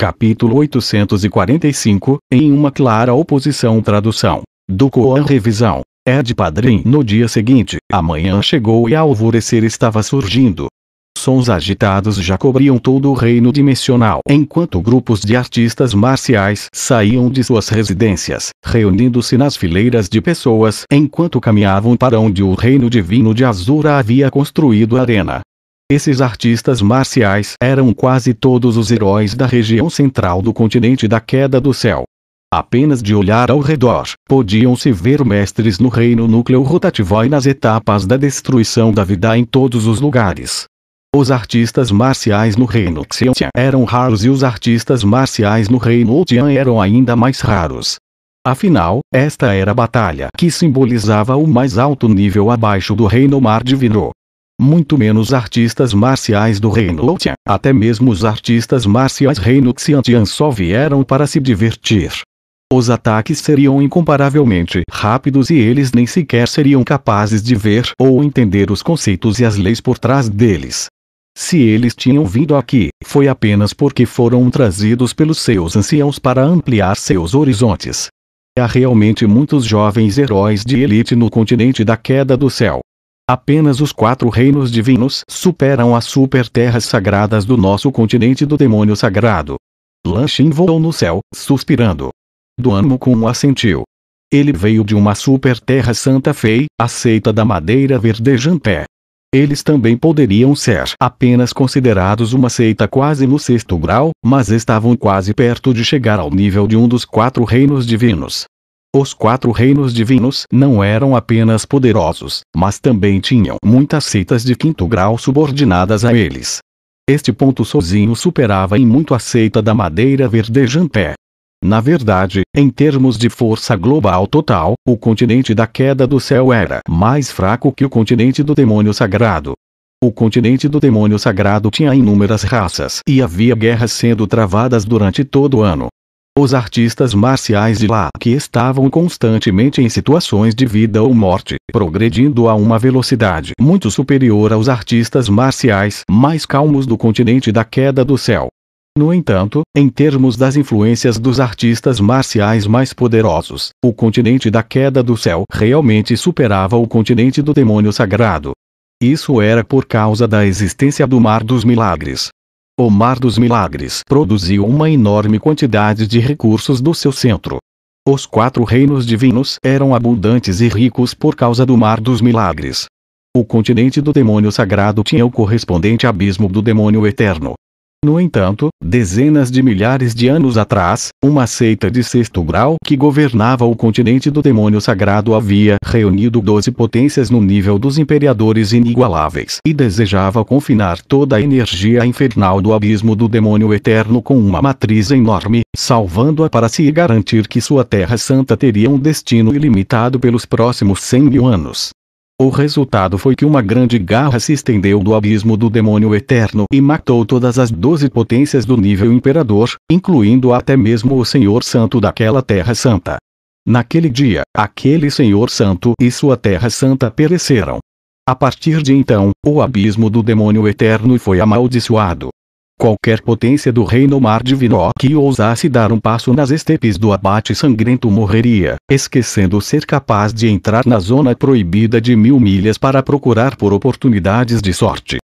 capítulo 845, em uma clara oposição tradução. Do Coan Revisão. É de Padrim. No dia seguinte, a manhã chegou e alvorecer estava surgindo. Sons agitados já cobriam todo o reino dimensional, enquanto grupos de artistas marciais saíam de suas residências, reunindo-se nas fileiras de pessoas enquanto caminhavam para onde o reino divino de Azura havia construído a arena. Esses artistas marciais eram quase todos os heróis da região central do continente da queda do céu. Apenas de olhar ao redor, podiam-se ver mestres no reino núcleo rotativo e nas etapas da destruição da vida em todos os lugares. Os artistas marciais no reino Xianxian eram raros e os artistas marciais no reino Tian eram ainda mais raros. Afinal, esta era a batalha que simbolizava o mais alto nível abaixo do reino Mar Divino muito menos artistas marciais do reino Lutian. Até mesmo os artistas marciais reino Xiantian só vieram para se divertir. Os ataques seriam incomparavelmente rápidos e eles nem sequer seriam capazes de ver ou entender os conceitos e as leis por trás deles. Se eles tinham vindo aqui, foi apenas porque foram trazidos pelos seus anciãos para ampliar seus horizontes. Há realmente muitos jovens heróis de elite no continente da queda do céu. Apenas os quatro reinos divinos superam as superterras sagradas do nosso continente do demônio sagrado. Lanchin voou no céu, suspirando. Duanmo Kun assentiu. Ele veio de uma superterra Santa Fei, a seita da madeira verdejante. Eles também poderiam ser apenas considerados uma seita quase no sexto grau, mas estavam quase perto de chegar ao nível de um dos quatro reinos divinos. Os quatro reinos divinos não eram apenas poderosos, mas também tinham muitas seitas de quinto grau subordinadas a eles. Este ponto sozinho superava em muito a seita da madeira verdejanté. Na verdade, em termos de força global total, o continente da queda do céu era mais fraco que o continente do demônio sagrado. O continente do demônio sagrado tinha inúmeras raças e havia guerras sendo travadas durante todo o ano, os artistas marciais de lá que estavam constantemente em situações de vida ou morte, progredindo a uma velocidade muito superior aos artistas marciais mais calmos do continente da queda do céu. No entanto, em termos das influências dos artistas marciais mais poderosos, o continente da queda do céu realmente superava o continente do demônio sagrado. Isso era por causa da existência do Mar dos Milagres, o Mar dos Milagres produziu uma enorme quantidade de recursos do seu centro. Os quatro reinos divinos eram abundantes e ricos por causa do Mar dos Milagres. O continente do demônio sagrado tinha o correspondente abismo do demônio eterno, no entanto, dezenas de milhares de anos atrás, uma seita de sexto grau que governava o continente do demônio sagrado havia reunido doze potências no nível dos imperadores inigualáveis e desejava confinar toda a energia infernal do abismo do demônio eterno com uma matriz enorme, salvando-a para se garantir que sua terra santa teria um destino ilimitado pelos próximos cem mil anos. O resultado foi que uma grande garra se estendeu do abismo do demônio eterno e matou todas as doze potências do nível imperador, incluindo até mesmo o Senhor Santo daquela Terra Santa. Naquele dia, aquele Senhor Santo e sua Terra Santa pereceram. A partir de então, o abismo do demônio eterno foi amaldiçoado. Qualquer potência do reino mar divino que ousasse dar um passo nas estepes do abate sangrento morreria, esquecendo ser capaz de entrar na zona proibida de mil milhas para procurar por oportunidades de sorte.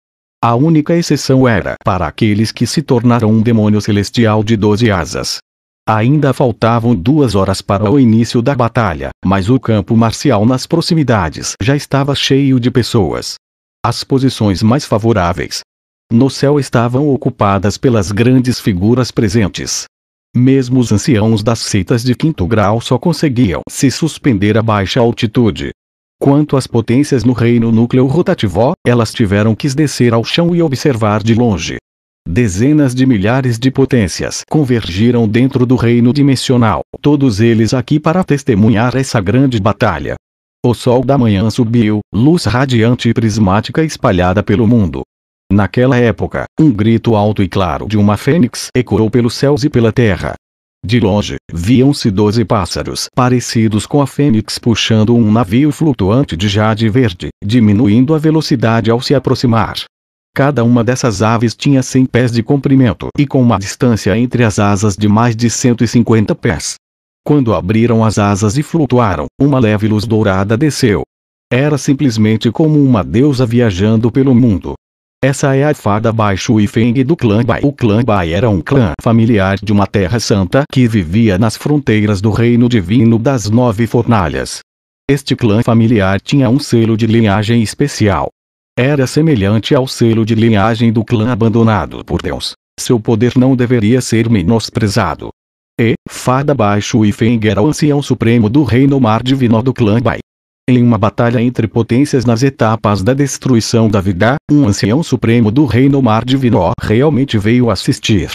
A única exceção era para aqueles que se tornaram um demônio celestial de doze asas. Ainda faltavam duas horas para o início da batalha, mas o campo marcial nas proximidades já estava cheio de pessoas. As posições mais favoráveis no céu estavam ocupadas pelas grandes figuras presentes. Mesmo os anciãos das seitas de quinto grau só conseguiam se suspender a baixa altitude. Quanto às potências no reino núcleo rotativo, elas tiveram que descer ao chão e observar de longe. Dezenas de milhares de potências convergiram dentro do reino dimensional, todos eles aqui para testemunhar essa grande batalha. O sol da manhã subiu, luz radiante e prismática espalhada pelo mundo. Naquela época, um grito alto e claro de uma fênix ecoou pelos céus e pela terra. De longe, viam-se doze pássaros parecidos com a fênix puxando um navio flutuante de jade verde, diminuindo a velocidade ao se aproximar. Cada uma dessas aves tinha 100 pés de comprimento e com uma distância entre as asas de mais de 150 pés. Quando abriram as asas e flutuaram, uma leve luz dourada desceu. Era simplesmente como uma deusa viajando pelo mundo. Essa é a fada Baixo e Feng do clã Bai. O clã Bai era um clã familiar de uma terra santa que vivia nas fronteiras do reino divino das nove fornalhas. Este clã familiar tinha um selo de linhagem especial. Era semelhante ao selo de linhagem do clã abandonado por Deus. Seu poder não deveria ser menosprezado. E, Fada Baixo e Feng era o ancião supremo do reino mar divino do clã Bai. Em uma batalha entre potências nas etapas da destruição da vida, um ancião supremo do reino Mar Divino realmente veio assistir.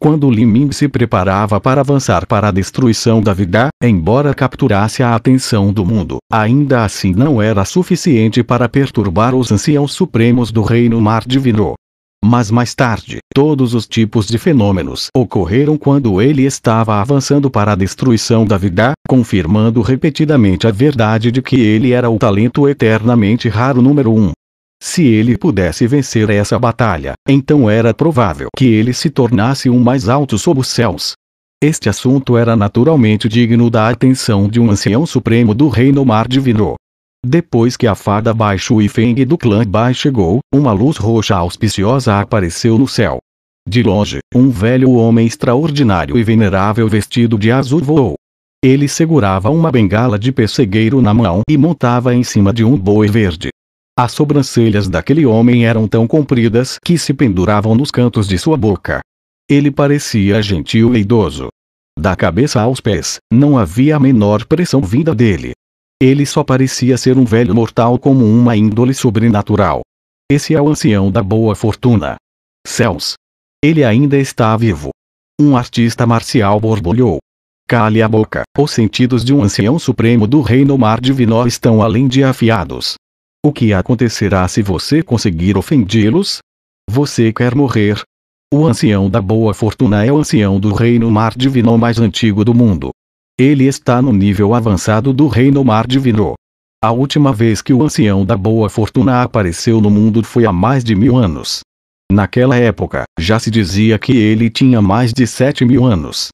Quando Liming se preparava para avançar para a destruição da vida, embora capturasse a atenção do mundo, ainda assim não era suficiente para perturbar os anciãos supremos do reino Mar Divino. Mas mais tarde, todos os tipos de fenômenos ocorreram quando ele estava avançando para a destruição da vida, confirmando repetidamente a verdade de que ele era o talento eternamente raro número um. Se ele pudesse vencer essa batalha, então era provável que ele se tornasse um mais alto sob os céus. Este assunto era naturalmente digno da atenção de um ancião supremo do reino mar divino, depois que a fada baixo e Feng do clã Bai chegou, uma luz roxa auspiciosa apareceu no céu. De longe, um velho homem extraordinário e venerável vestido de azul voou. Ele segurava uma bengala de pessegueiro na mão e montava em cima de um boi verde. As sobrancelhas daquele homem eram tão compridas que se penduravam nos cantos de sua boca. Ele parecia gentil e idoso. Da cabeça aos pés, não havia a menor pressão vinda dele, ele só parecia ser um velho mortal como uma índole sobrenatural. Esse é o ancião da boa fortuna. Céus! Ele ainda está vivo. Um artista marcial borbulhou. Cale a boca. Os sentidos de um ancião supremo do reino mar divino estão além de afiados. O que acontecerá se você conseguir ofendê-los? Você quer morrer? O ancião da boa fortuna é o ancião do reino mar divino mais antigo do mundo. Ele está no nível avançado do reino mar divino. A última vez que o ancião da boa fortuna apareceu no mundo foi há mais de mil anos. Naquela época, já se dizia que ele tinha mais de sete mil anos.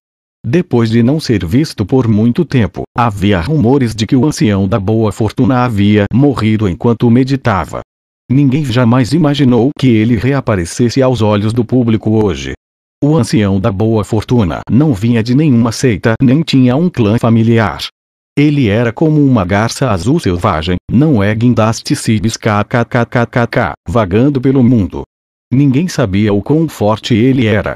Depois de não ser visto por muito tempo, havia rumores de que o ancião da boa fortuna havia morrido enquanto meditava. Ninguém jamais imaginou que ele reaparecesse aos olhos do público hoje, o ancião da boa fortuna não vinha de nenhuma seita nem tinha um clã familiar. Ele era como uma garça azul selvagem, não é guindaste cibis kkkkk, vagando pelo mundo. Ninguém sabia o quão forte ele era.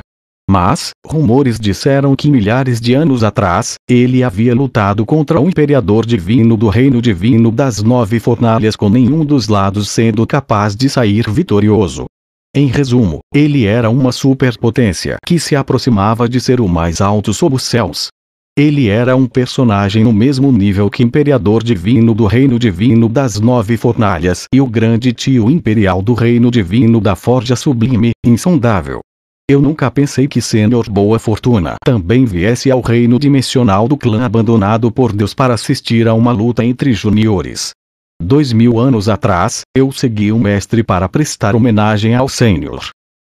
Mas, rumores disseram que milhares de anos atrás, ele havia lutado contra o imperador divino do reino divino das nove fornalhas com nenhum dos lados sendo capaz de sair vitorioso. Em resumo, ele era uma superpotência que se aproximava de ser o mais alto sob os céus. Ele era um personagem no mesmo nível que Imperador Divino do Reino Divino das Nove Fornalhas e o Grande Tio Imperial do Reino Divino da Forja Sublime, insondável. Eu nunca pensei que Senhor Boa Fortuna também viesse ao reino dimensional do clã abandonado por Deus para assistir a uma luta entre juniores. Dois mil anos atrás, eu segui um mestre para prestar homenagem ao Senhor.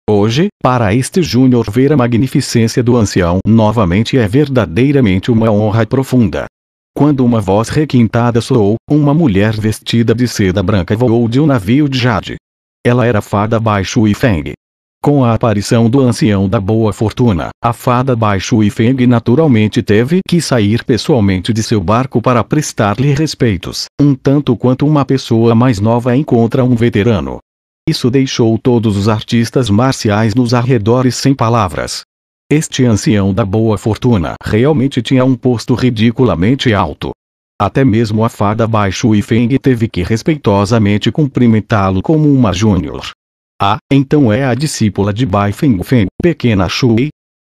Hoje, para este júnior ver a magnificência do ancião novamente é verdadeiramente uma honra profunda. Quando uma voz requintada soou, uma mulher vestida de seda branca voou de um navio de jade. Ela era fada baixo e feng. Com a aparição do ancião da boa fortuna, a fada Baixo e Feng naturalmente teve que sair pessoalmente de seu barco para prestar-lhe respeitos, um tanto quanto uma pessoa mais nova encontra um veterano. Isso deixou todos os artistas marciais nos arredores sem palavras. Este ancião da boa fortuna realmente tinha um posto ridiculamente alto. Até mesmo a fada Baixo e Feng teve que respeitosamente cumprimentá-lo como uma júnior. Ah, então é a discípula de Bai Feng, pequena Shui?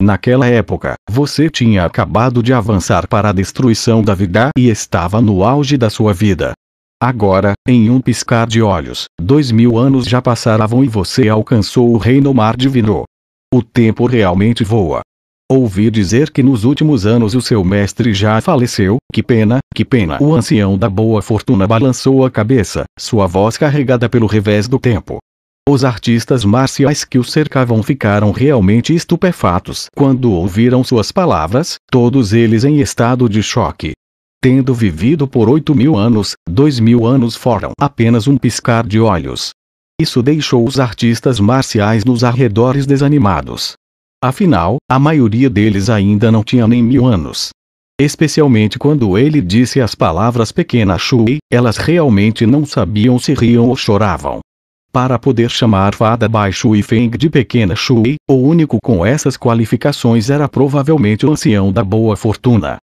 Naquela época, você tinha acabado de avançar para a destruição da vida e estava no auge da sua vida. Agora, em um piscar de olhos, dois mil anos já passaram e você alcançou o reino mar divino. O tempo realmente voa. Ouvi dizer que nos últimos anos o seu mestre já faleceu, que pena, que pena. O ancião da boa fortuna balançou a cabeça, sua voz carregada pelo revés do tempo. Os artistas marciais que o cercavam ficaram realmente estupefatos quando ouviram suas palavras, todos eles em estado de choque. Tendo vivido por oito mil anos, dois mil anos foram apenas um piscar de olhos. Isso deixou os artistas marciais nos arredores desanimados. Afinal, a maioria deles ainda não tinha nem mil anos. Especialmente quando ele disse as palavras Pequena Shui, elas realmente não sabiam se riam ou choravam para poder chamar Fada Bai Shui Feng de Pequena Shui, o único com essas qualificações era provavelmente o ancião da boa fortuna.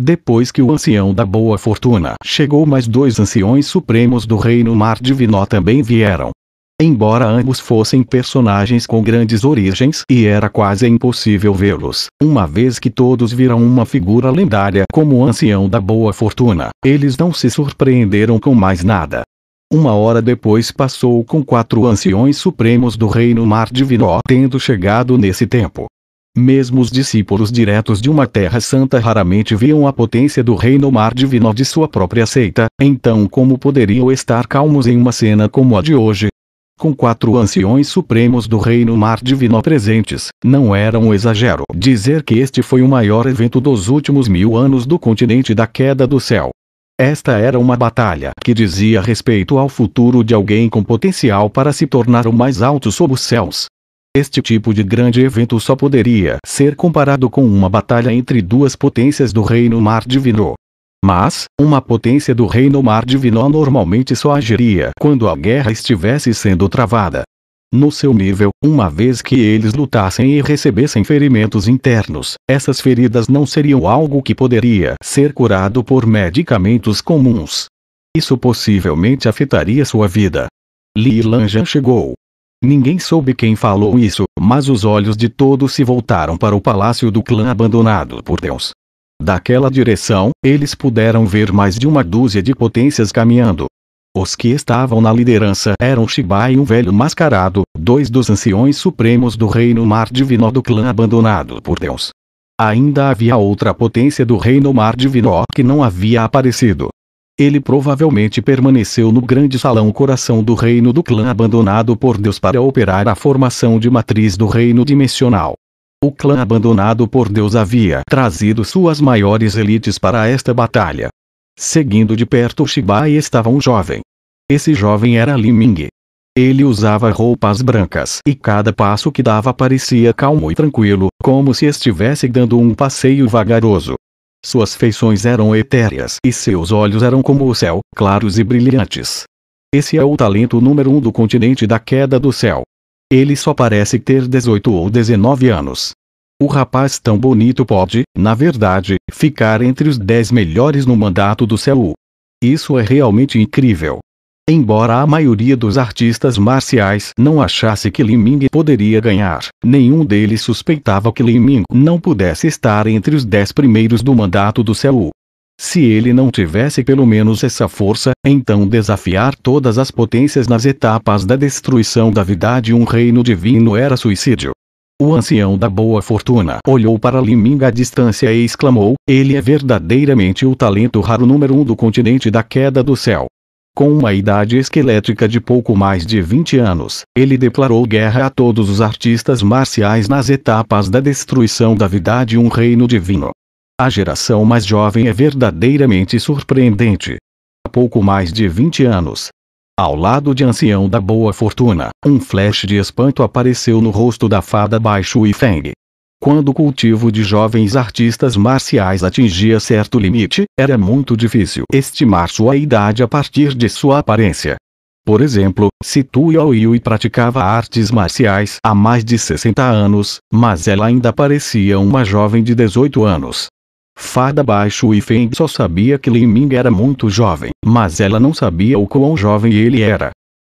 Depois que o ancião da boa fortuna chegou mais dois anciões supremos do reino Mar Divinó também vieram. Embora ambos fossem personagens com grandes origens e era quase impossível vê-los, uma vez que todos viram uma figura lendária como o ancião da boa fortuna, eles não se surpreenderam com mais nada. Uma hora depois passou com quatro anciões supremos do reino mar divino, tendo chegado nesse tempo. Mesmo os discípulos diretos de uma terra santa raramente viam a potência do reino mar divino de sua própria seita, então como poderiam estar calmos em uma cena como a de hoje? Com quatro anciões supremos do reino mar divino presentes, não era um exagero dizer que este foi o maior evento dos últimos mil anos do continente da queda do céu. Esta era uma batalha que dizia respeito ao futuro de alguém com potencial para se tornar o mais alto sob os céus. Este tipo de grande evento só poderia ser comparado com uma batalha entre duas potências do reino mar divino. Mas, uma potência do reino mar divino normalmente só agiria quando a guerra estivesse sendo travada no seu nível, uma vez que eles lutassem e recebessem ferimentos internos. Essas feridas não seriam algo que poderia ser curado por medicamentos comuns. Isso possivelmente afetaria sua vida. Li Lanjan chegou. Ninguém soube quem falou isso, mas os olhos de todos se voltaram para o palácio do clã abandonado por Deus. Daquela direção, eles puderam ver mais de uma dúzia de potências caminhando, os que estavam na liderança eram Shiba e um velho mascarado, dois dos anciões supremos do reino mar divino do clã abandonado por Deus. Ainda havia outra potência do reino mar divino que não havia aparecido. Ele provavelmente permaneceu no grande salão coração do reino do clã abandonado por Deus para operar a formação de matriz do reino dimensional. O clã abandonado por Deus havia trazido suas maiores elites para esta batalha, Seguindo de perto o Shibai estava um jovem. Esse jovem era Li Ming. Ele usava roupas brancas e cada passo que dava parecia calmo e tranquilo, como se estivesse dando um passeio vagaroso. Suas feições eram etéreas e seus olhos eram como o céu, claros e brilhantes. Esse é o talento número um do continente da queda do céu. Ele só parece ter 18 ou 19 anos. O rapaz tão bonito pode, na verdade, ficar entre os 10 melhores no mandato do Seul. Isso é realmente incrível. Embora a maioria dos artistas marciais não achasse que Li Ming poderia ganhar, nenhum deles suspeitava que Li Ming não pudesse estar entre os 10 primeiros do mandato do Seul. Se ele não tivesse pelo menos essa força, então desafiar todas as potências nas etapas da destruição da vida de um reino divino era suicídio. O ancião da boa fortuna olhou para Liming à distância e exclamou: Ele é verdadeiramente o talento raro número um do continente da queda do céu. Com uma idade esquelética de pouco mais de 20 anos, ele declarou guerra a todos os artistas marciais nas etapas da destruição da vida de um reino divino. A geração mais jovem é verdadeiramente surpreendente. Há pouco mais de 20 anos, ao lado de Ancião da Boa Fortuna, um flash de espanto apareceu no rosto da fada Baixo e Feng. Quando o cultivo de jovens artistas marciais atingia certo limite, era muito difícil estimar sua idade a partir de sua aparência. Por exemplo, se Tu Yui praticava artes marciais há mais de 60 anos, mas ela ainda parecia uma jovem de 18 anos. Fada baixo e Feng só sabia que Li Ming era muito jovem, mas ela não sabia o quão jovem ele era.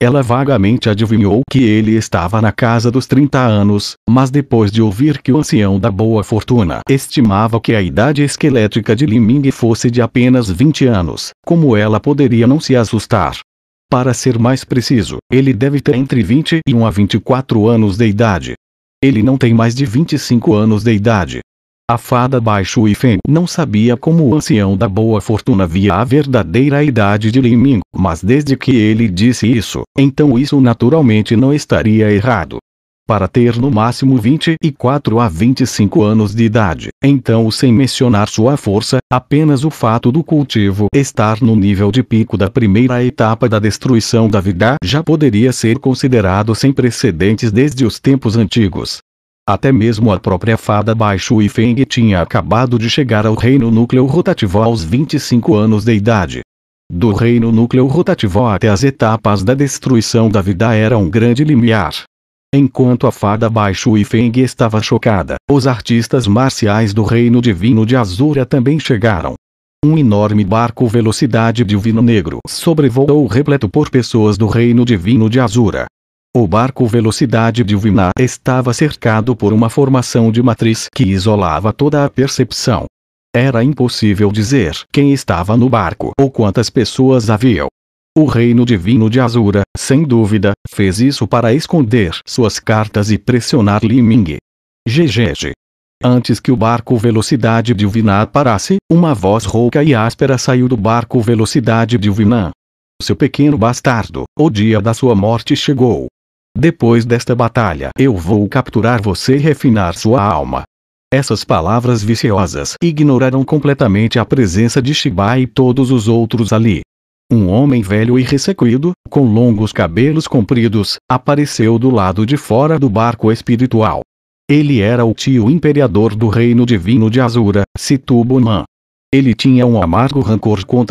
Ela vagamente adivinhou que ele estava na casa dos 30 anos, mas depois de ouvir que o ancião da boa fortuna estimava que a idade esquelética de Li Ming fosse de apenas 20 anos, como ela poderia não se assustar? Para ser mais preciso, ele deve ter entre 21 a 24 anos de idade. Ele não tem mais de 25 anos de idade. A fada baixo e Feng não sabia como o ancião da boa fortuna via a verdadeira idade de Liming, mas desde que ele disse isso, então isso naturalmente não estaria errado. Para ter no máximo 24 a 25 anos de idade, então sem mencionar sua força, apenas o fato do cultivo estar no nível de pico da primeira etapa da destruição da vida já poderia ser considerado sem precedentes desde os tempos antigos. Até mesmo a própria fada Baixo e Feng tinha acabado de chegar ao reino núcleo rotativo aos 25 anos de idade. Do reino núcleo rotativo até as etapas da destruição da vida era um grande limiar. Enquanto a fada Baixo e Feng estava chocada, os artistas marciais do reino divino de Azura também chegaram. Um enorme barco velocidade divino negro sobrevoou repleto por pessoas do reino divino de Azura, o barco Velocidade Divina estava cercado por uma formação de matriz que isolava toda a percepção. Era impossível dizer quem estava no barco ou quantas pessoas haviam. O reino divino de Azura, sem dúvida, fez isso para esconder suas cartas e pressionar Liming. Ming. GGG. Antes que o barco Velocidade Divina parasse, uma voz rouca e áspera saiu do barco Velocidade Divina. Seu pequeno bastardo, o dia da sua morte chegou. Depois desta batalha eu vou capturar você e refinar sua alma. Essas palavras viciosas ignoraram completamente a presença de Shiba e todos os outros ali. Um homem velho e ressequido, com longos cabelos compridos, apareceu do lado de fora do barco espiritual. Ele era o tio imperador do reino divino de Azura, situbo Ele tinha um amargo rancor contra